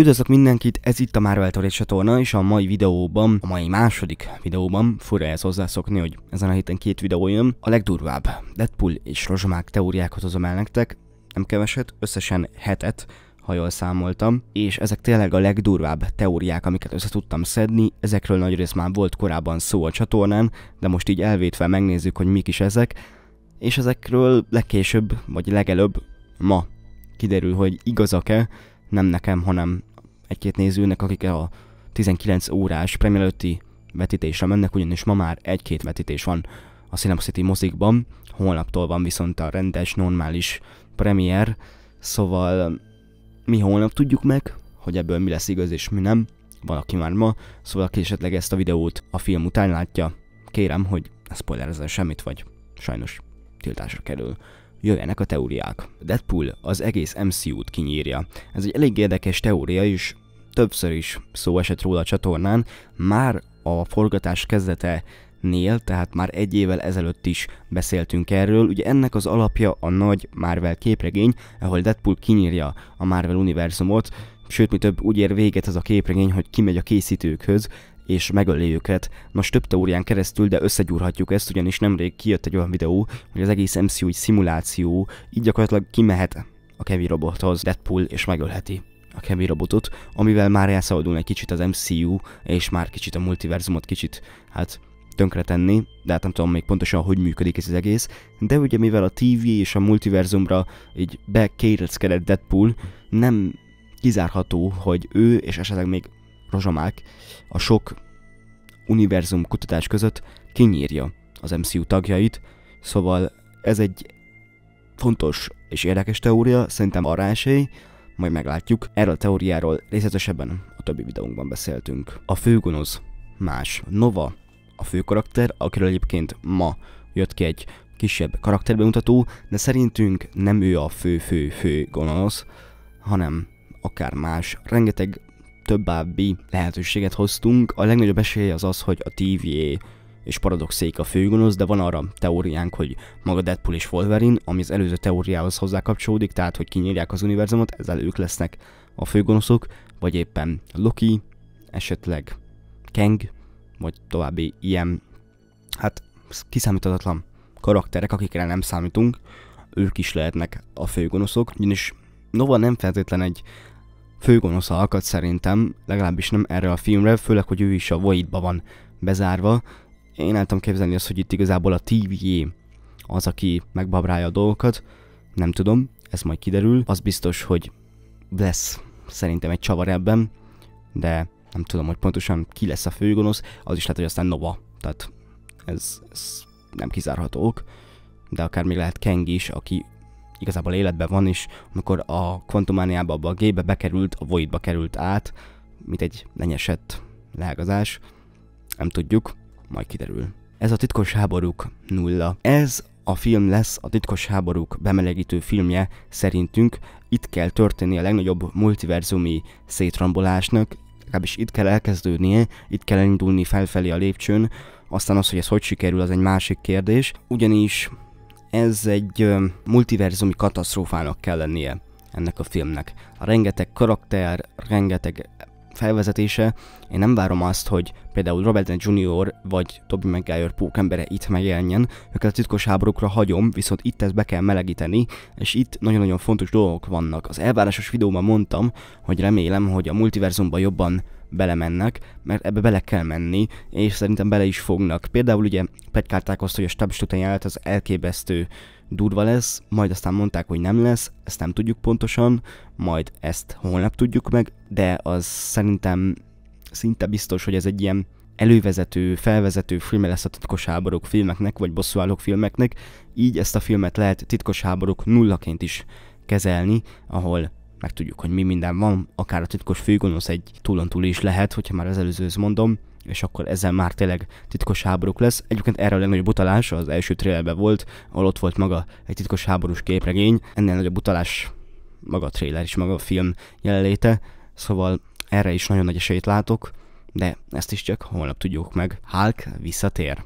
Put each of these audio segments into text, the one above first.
Üdvözlök mindenkit, ez itt a Marvel Torét csatorna, és a mai videóban, a mai második videóban, fura ez hozzászokni, hogy ezen a héten két videó jön, a legdurvább Deadpool és rozsomák teóriákat hozom el nektek, nem keveset, összesen hetet, ha jól számoltam, és ezek tényleg a legdurvább teóriák, amiket össze tudtam szedni, ezekről nagyrészt már volt korábban szó a csatornán, de most így elvétve megnézzük, hogy mik is ezek, és ezekről legkésőbb, vagy legelőbb ma kiderül, hogy igazak-e, nem nekem, hanem egy-két nézőnek, akik a 19 órás előtti vetítésre mennek, ugyanis ma már egy-két vetítés van a Cinema City mozikban, holnaptól van viszont a rendes, normális premier, szóval mi holnap tudjuk meg, hogy ebből mi lesz igaz és mi nem, valaki már ma, szóval aki esetleg ezt a videót a film után látja, kérem, hogy spoilerezzen semmit, vagy sajnos tiltásra kerül. Jöjjenek a teóriák. Deadpool az egész MCU-t kinyírja. Ez egy elég érdekes teória is, többször is szó esett róla a csatornán, már a forgatás kezdete nél, tehát már egy évvel ezelőtt is beszéltünk erről. Ugye ennek az alapja a nagy Marvel képregény, ahol Deadpool kinyírja a Marvel univerzumot, sőt mi több úgy ér véget az a képregény, hogy kimegy a készítőkhöz, és megöli őket. Most több teórián keresztül, de összegyúrhatjuk ezt, ugyanis nemrég kijött egy olyan videó, hogy az egész MCU egy szimuláció, így gyakorlatilag kimehet a Kevin Robothoz Deadpool és megölheti a Kemi robotot, amivel már elszabadul egy kicsit az MCU, és már kicsit a multiverzumot kicsit, hát tönkretenni, de hát nem tudom még pontosan, hogy működik ez az egész, de ugye mivel a TV és a multiverzumra így bekéreckedett Deadpool, nem kizárható, hogy ő és esetleg még Rozsamák a sok univerzum kutatás között kinyírja az MCU tagjait, szóval ez egy fontos és érdekes teória, szerintem arra esély, majd meglátjuk. Erről a teóriáról részletesebben a többi videónkban beszéltünk. A főgonosz más. Nova a fő karakter, akiről egyébként ma jött ki egy kisebb karakterbemutató, de szerintünk nem ő a fő-fő-fő gonosz, hanem akár más. Rengeteg többábbi lehetőséget hoztunk. A legnagyobb esélye az az, hogy a TVA és Szék a főgonosz, de van arra teóriánk, hogy maga Deadpool és Wolverine, ami az előző teóriához hozzákapcsolódik, tehát hogy kinyírják az univerzumot, ezzel ők lesznek a főgonoszok, vagy éppen Loki, esetleg Kang, vagy további ilyen, hát kiszámíthatatlan karakterek, akikre nem számítunk, ők is lehetnek a főgonoszok, ugyanis Nova nem feltétlen egy főgonosz alkat szerintem, legalábbis nem erre a filmre, főleg, hogy ő is a voidba van bezárva, én el tudom képzelni azt, hogy itt igazából a TVA az, aki megbabrálja a dolgokat, nem tudom, ez majd kiderül. Az biztos, hogy lesz szerintem egy csavar ebben, de nem tudom, hogy pontosan ki lesz a főgonosz, az is lehet, hogy aztán Nova, tehát ez, ez nem ok. de akár még lehet Kang is, aki igazából életben van, és amikor a kvantumániába, abba a gébe bekerült, a voidba került át, mint egy lenyesett leágazás, nem tudjuk majd kiderül. Ez a titkos háborúk nulla. Ez a film lesz a titkos háborúk bemelegítő filmje szerintünk. Itt kell történni a legnagyobb multiverzumi szétrombolásnak. legalábbis itt kell elkezdődnie, itt kell indulni felfelé a lépcsőn, aztán az, hogy ez hogy sikerül, az egy másik kérdés, ugyanis ez egy multiverzumi katasztrófának kell lennie ennek a filmnek. Rengeteg karakter, rengeteg felvezetése. Én nem várom azt, hogy például Robert Downey Jr. vagy Toby Maguire embere itt megjelenjen, őket a titkos háborúkra hagyom, viszont itt ezt be kell melegíteni, és itt nagyon-nagyon fontos dolgok vannak. Az elvárásos videóban mondtam, hogy remélem, hogy a multiverzumban jobban belemennek, mert ebbe bele kell menni, és szerintem bele is fognak. Például ugye petykálták azt, hogy a stábis után az elképesztő durva lesz, majd aztán mondták, hogy nem lesz, ezt nem tudjuk pontosan, majd ezt holnap tudjuk meg, de az szerintem szinte biztos, hogy ez egy ilyen elővezető, felvezető filme lesz a titkos háborúk filmeknek, vagy bosszúállók filmeknek, így ezt a filmet lehet titkos háborúk nullaként is kezelni, ahol megtudjuk, hogy mi minden van, akár a titkos főgonosz egy túlontúli is lehet, hogyha már az előzőhöz mondom, és akkor ezzel már tényleg titkos háborúk lesz. Egyébként erre a legnagyobb utalás az első trailerben volt, ahol ott volt maga egy titkos háborús képregény, ennél nagyobb utalás maga a trailer és maga a film jelenléte, szóval erre is nagyon nagy esélyt látok, de ezt is csak holnap tudjuk meg. Hulk visszatér.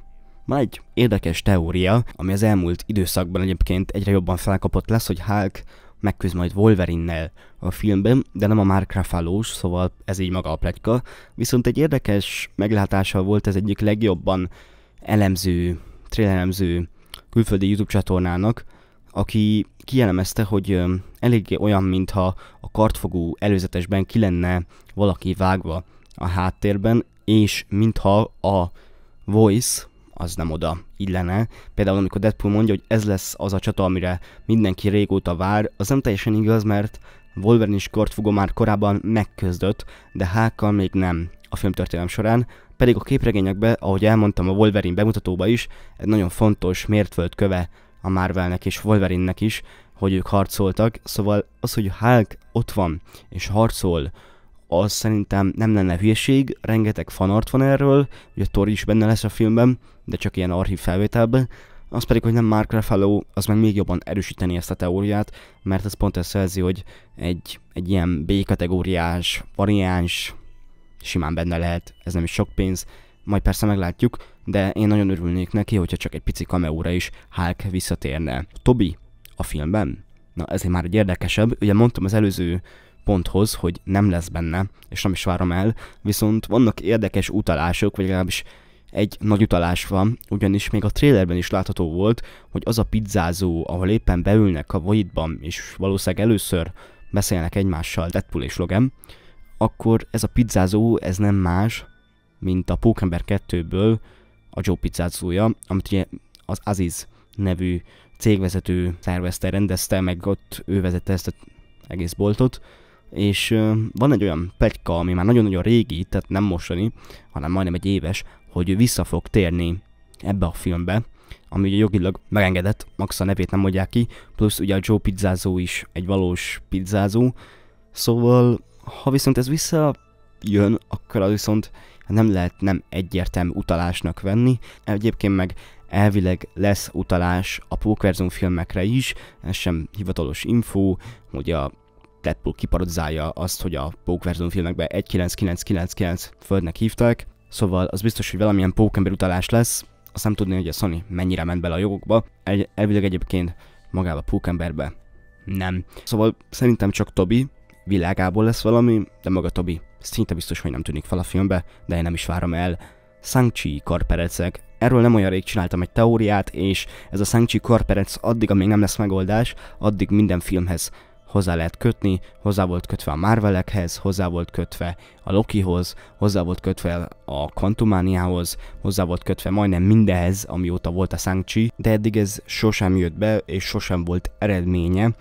Van egy érdekes teória, ami az elmúlt időszakban egyébként egyre jobban felkapott lesz, hogy Hulk megküzd majd Wolverinnel a filmben, de nem a Mark ruffalo szóval ez így maga a pletyka. Viszont egy érdekes meglátása volt ez egyik legjobban elemző, trélelemző külföldi YouTube csatornának, aki kielemezte, hogy eléggé olyan, mintha a kartfogó előzetesben ki lenne valaki vágva a háttérben, és mintha a voice, az nem oda illene. Például amikor Deadpool mondja, hogy ez lesz az a csata, amire mindenki régóta vár, az nem teljesen igaz, mert Wolverine is kortfogó már korábban megközdött, de Hákkal még nem a filmtörténelem során, pedig a képregényekben, ahogy elmondtam a Wolverine bemutatóba is, egy nagyon fontos mértföldköve a Marvelnek és Wolverinnek is, hogy ők harcoltak, szóval az, hogy Hulk ott van és harcol az szerintem nem lenne hülyeség, rengeteg fanart van erről, ugye Tori is benne lesz a filmben, de csak ilyen archív felvételben, az pedig, hogy nem Mark Ruffalo, az meg még jobban erősíteni ezt a teóriát, mert ez pont ezt jelzi, hogy egy, egy ilyen B-kategóriás, variáns, simán benne lehet, ez nem is sok pénz, majd persze meglátjuk, de én nagyon örülnék neki, hogyha csak egy pici kameóra is Hulk visszatérne. Tobi a filmben? Na ez már egy érdekesebb, ugye mondtam az előző ponthoz, hogy nem lesz benne, és nem is várom el, viszont vannak érdekes utalások, vagy legalábbis egy nagy utalás van, ugyanis még a trailerben is látható volt, hogy az a pizzázó, ahol éppen beülnek a voidban, és valószínűleg először beszélnek egymással Deadpool és Logan, akkor ez a pizzázó, ez nem más, mint a Pókember 2-ből a Joe pizzázója, amit ugye az Aziz nevű cégvezető szervezte, rendezte, meg ott ő vezette ezt az egész boltot, és van egy olyan pegyka, ami már nagyon-nagyon régi, tehát nem mostani, hanem majdnem egy éves, hogy vissza fog térni ebbe a filmbe, ami ugye jogilag megengedett, max a nevét nem mondják ki, plusz ugye a Joe pizzázó is egy valós pizzázó, szóval ha viszont ez vissza jön, akkor az viszont nem lehet nem egyértelmű utalásnak venni. Egyébként meg elvileg lesz utalás a Pókverzum filmekre is, ez sem hivatalos info, hogy a Deadpool kiparodzálja azt, hogy a Pókverzum filmekben 19999 földnek hívták, szóval az biztos, hogy valamilyen pókember utalás lesz, azt nem tudni, hogy a Sony mennyire ment bele a jogokba, egy, elvileg egyébként magába a pókemberbe nem. Szóval szerintem csak Tobi világából lesz valami, de maga Tobi szinte biztos, hogy nem tűnik fel a filmbe, de én nem is várom el. shang karperecek. Erről nem olyan rég csináltam egy teóriát, és ez a shang karperec addig, amíg nem lesz megoldás, addig minden filmhez hozzá lehet kötni, hozzá volt kötve a Marvelekhez, hozzá volt kötve a Lokihoz, hozzá volt kötve a Quantumániához, hozzá volt kötve majdnem mindehez, amióta volt a shang de eddig ez sosem jött be, és sosem volt eredménye.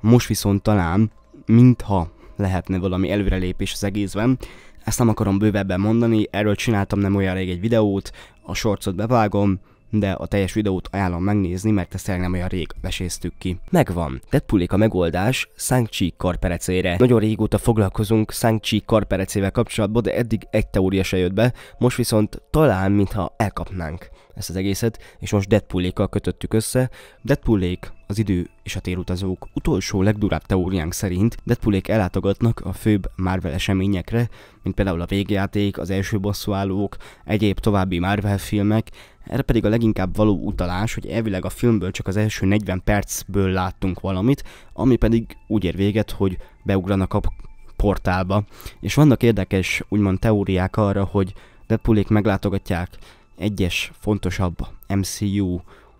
Most viszont talán, mintha lehetne valami előrelépés az egészben, ezt nem akarom bővebben mondani, erről csináltam nem olyan rég egy videót, a sorcot bevágom, de a teljes videót ajánlom megnézni, mert ezt tényleg nem olyan rég veséztük ki. Megvan. Deadpoolék a megoldás shang karperecére. Nagyon régóta foglalkozunk shang karperecével kapcsolatban, de eddig egy teória se jött be, most viszont talán, mintha elkapnánk ezt az egészet, és most Deadpoolékkal kötöttük össze. Deadpoolék az idő és a térutazók utolsó legdurább teóriánk szerint Deadpoolék elátogatnak a főbb Marvel eseményekre, mint például a végjáték, az első bosszúállók, egyéb további Marvel filmek, erre pedig a leginkább való utalás, hogy elvileg a filmből csak az első 40 percből láttunk valamit, ami pedig úgy ér véget, hogy beugranak a portálba. És vannak érdekes úgymond teóriák arra, hogy Deadpoolék meglátogatják egyes fontosabb MCU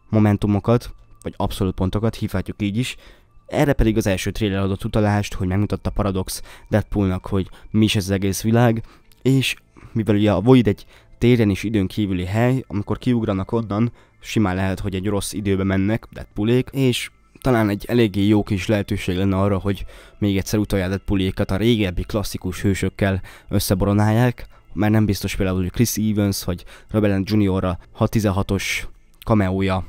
momentumokat, vagy abszolút pontokat, hívhatjuk így is, erre pedig az első trailer adott utalást, hogy megmutatta Paradox Deadpoolnak, hogy mi is ez az egész világ, és mivel ugye a Void egy téren és időn kívüli hely, amikor kiugranak onnan, simán lehet, hogy egy rossz időbe mennek Deadpoolék, és talán egy eléggé jó kis lehetőség lenne arra, hogy még egyszer utoljára Deadpoolékat a régebbi klasszikus hősökkel összeboronálják, mert nem biztos például, hogy Chris Evans vagy Robert Jr. a 616-os kameója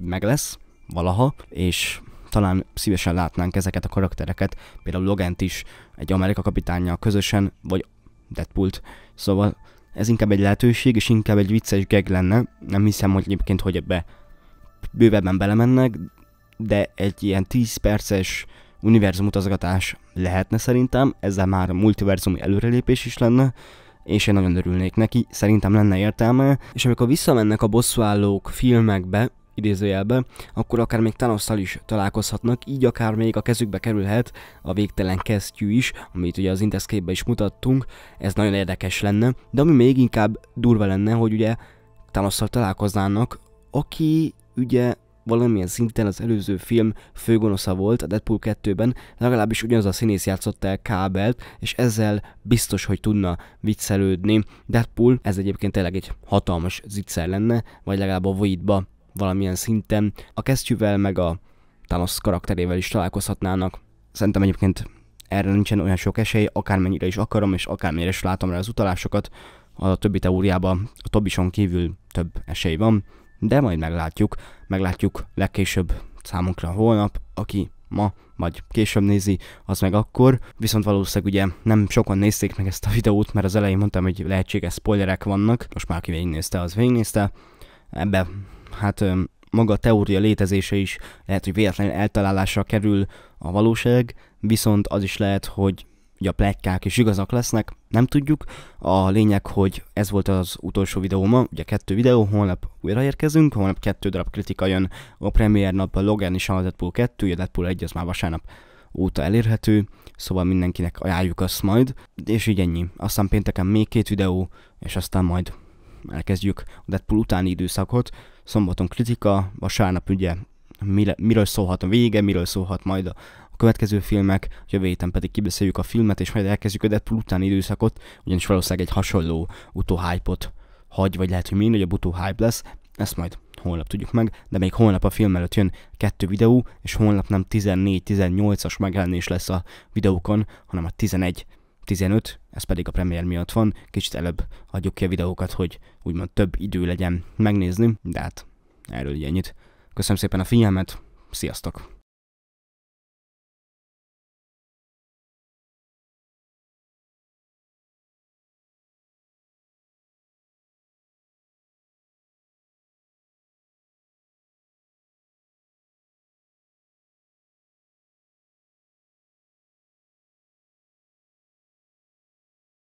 meg lesz valaha, és talán szívesen látnánk ezeket a karaktereket, például Logent is egy Amerika kapitánnyal közösen, vagy Deadpoolt, szóval ez inkább egy lehetőség, és inkább egy vicces gag lenne, nem hiszem, hogy egyébként, hogy ebbe bővebben belemennek, de egy ilyen 10 perces univerzum utazgatás lehetne szerintem, ezzel már multiverzumi előrelépés is lenne, és én nagyon örülnék neki, szerintem lenne értelme. És amikor visszamennek a bosszúállók filmekbe, idézőjelbe, akkor akár még thanos is találkozhatnak, így akár még a kezükbe kerülhet a végtelen kesztyű is, amit ugye az Interscape-be is mutattunk, ez nagyon érdekes lenne, de ami még inkább durva lenne, hogy ugye thanos találkoznának, aki ugye valamilyen szinten az előző film főgonosza volt a Deadpool 2-ben, legalábbis ugyanaz a színész játszott el kábelt, és ezzel biztos, hogy tudna viccelődni. Deadpool, ez egyébként tényleg egy hatalmas zicser lenne, vagy legalább a voidba valamilyen szinten. A kesztyűvel meg a Thanos karakterével is találkozhatnának. Szerintem egyébként erre nincsen olyan sok esély, akármennyire is akarom, és akármennyire is látom rá az utalásokat, a többi teóriában a Tobison kívül több esély van, de majd meglátjuk, meglátjuk legkésőbb számunkra holnap, aki ma vagy később nézi, az meg akkor. Viszont valószínűleg ugye nem sokan nézték meg ezt a videót, mert az elején mondtam, hogy lehetséges spoilerek vannak. Most már aki végignézte, az végignézte. Ebbe hát maga a teória létezése is lehet, hogy véletlenül eltalálásra kerül a valóság, viszont az is lehet, hogy a plekkák is igazak lesznek, nem tudjuk. A lényeg, hogy ez volt az utolsó videóma, ugye kettő videó, holnap érkezünk, holnap kettő darab kritika jön a premier nap, a Logan is a Deadpool 2, a Deadpool 1 az már vasárnap óta elérhető, szóval mindenkinek ajánljuk azt majd, és így ennyi. Aztán pénteken még két videó, és aztán majd elkezdjük a Deadpool utáni időszakot, szombaton kritika, vasárnap ugye mire, miről szólhat a vége, miről szólhat majd a, a következő filmek, jövő héten pedig kibeszéljük a filmet, és majd elkezdjük a Deadpool utáni időszakot, ugyanis valószínűleg egy hasonló utóhype-ot hagy, vagy lehet, hogy még nagyobb utóhype lesz, ezt majd holnap tudjuk meg, de még holnap a film előtt jön kettő videó, és holnap nem 14-18-as megjelenés lesz a videókon, hanem a 11 15, ez pedig a premier miatt van, kicsit előbb adjuk ki a videókat, hogy úgymond több idő legyen megnézni, de hát erről ennyit. Köszönöm szépen a figyelmet, sziasztok!